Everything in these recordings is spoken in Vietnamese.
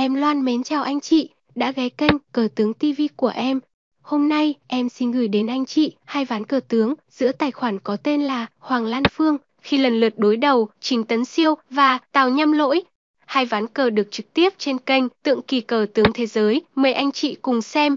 Em Loan mến chào anh chị, đã ghé kênh Cờ Tướng TV của em. Hôm nay, em xin gửi đến anh chị hai ván cờ tướng giữa tài khoản có tên là Hoàng Lan Phương khi lần lượt đối đầu Trình Tấn Siêu và Tào Nhâm Lỗi. Hai ván cờ được trực tiếp trên kênh Tượng Kỳ Cờ Tướng Thế Giới. Mời anh chị cùng xem.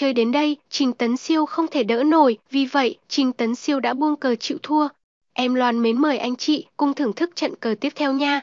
Chơi đến đây, Trình Tấn Siêu không thể đỡ nổi, vì vậy, Trình Tấn Siêu đã buông cờ chịu thua. Em Loan mến mời anh chị cùng thưởng thức trận cờ tiếp theo nha.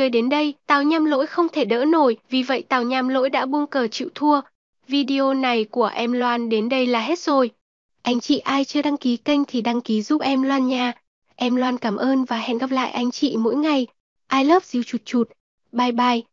chơi đến đây, Tào Nham Lỗi không thể đỡ nổi, vì vậy Tào Nham Lỗi đã buông cờ chịu thua. Video này của em Loan đến đây là hết rồi. Anh chị ai chưa đăng ký kênh thì đăng ký giúp em Loan nha. Em Loan cảm ơn và hẹn gặp lại anh chị mỗi ngày. I love you chụt chụt. Bye bye.